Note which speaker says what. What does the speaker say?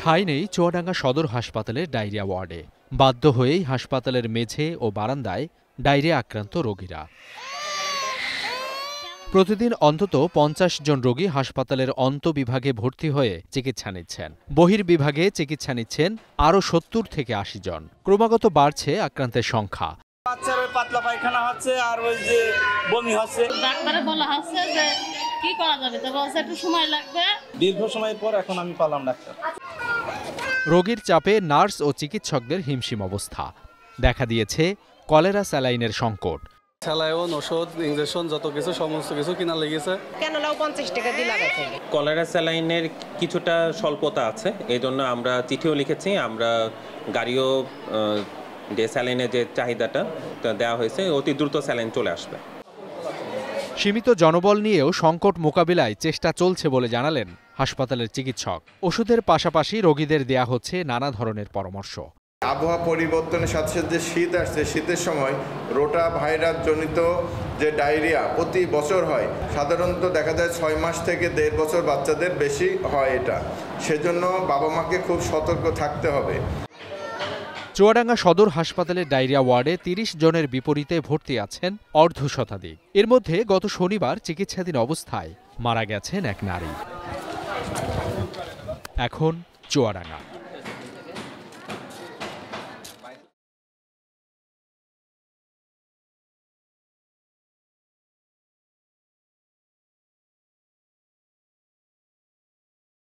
Speaker 1: ঠাঁই নেই চুয়াডাঙ্গা সদর হাসপাতালের ডায়রিয়া ওয়ার্ডে বাধ্য হয়েই হাসপাতালের মেঝে ও বারান্দায় ডায়রিয়া আক্রান্ত রোগীরা প্রতিদিন অন্তত পঞ্চাশ জন রোগী হাসপাতালের অন্ত বিভাগে ভর্তি হয়ে চিকিৎসা নিচ্ছেন বহির্বিভাগে চিকিৎসা নিচ্ছেন আরও সত্তর থেকে আশি জন ক্রমাগত বাড়ছে আক্রান্তের সংখ্যা পাতলা পায়খানা হচ্ছে আর ওই যে বমি হচ্ছে ডাক্তারে বলা হচ্ছে যে কি করা যাবে তো বলছে একটু সময় লাগবে দীর্ঘ সময় পর এখন আমি পালাম ডাক্তার রোগীর চাপে নার্স ও চিকিৎসকদের হিমশিম অবস্থা দেখা দিয়েছে কলেরা স্যালাইনের সংকট স্যালাইন ওষুধ ইঞ্জেকশন যত কিছু সমস্ত কিছু কিনা লেগেছে ক্যানোলাও পঞ্চাশ টাকা দিয়ে লাগাইছে কলেরা স্যালাইনের কিছুটা স্বল্পতা আছে এই জন্য আমরা চিঠিও লিখেছি আমরা গাড়িও যে স্যালাইনের যে চাহিদাটা দেওয়া হয়েছে অতি দ্রুত স্যালাইন চলে আসবে সীমিত জনবল নিয়েও সংকট মোকাবিলায় চেষ্টা চলছে বলে জানালেন হাসপাতালের চিকিৎসক ওষুধের পাশাপাশি রোগীদের দেয়া হচ্ছে নানা ধরনের পরামর্শ
Speaker 2: আবহাওয়া পরিবর্তনের সাথে সাথে যে শীত আসছে শীতের সময় রোটা ভাইরাস জনিত যে ডায়রিয়া প্রতি বছর হয় সাধারণত দেখা যায় ছয় মাস থেকে দেড় বছর বাচ্চাদের বেশি হয় এটা সেজন্য বাবা মাকে খুব সতর্ক থাকতে হবে
Speaker 1: চুয়াডাঙ্গা সদর হাসপাতালের ডায়রিয়া ওয়ার্ডে তিরিশ জনের বিপরীতে ভর্তি আছেন অর্ধ শতাধিক এর মধ্যে গত শনিবার চিকিৎসাধীন অবস্থায় মারা গেছেন এক নারী এখন চুয়াডাঙ্গা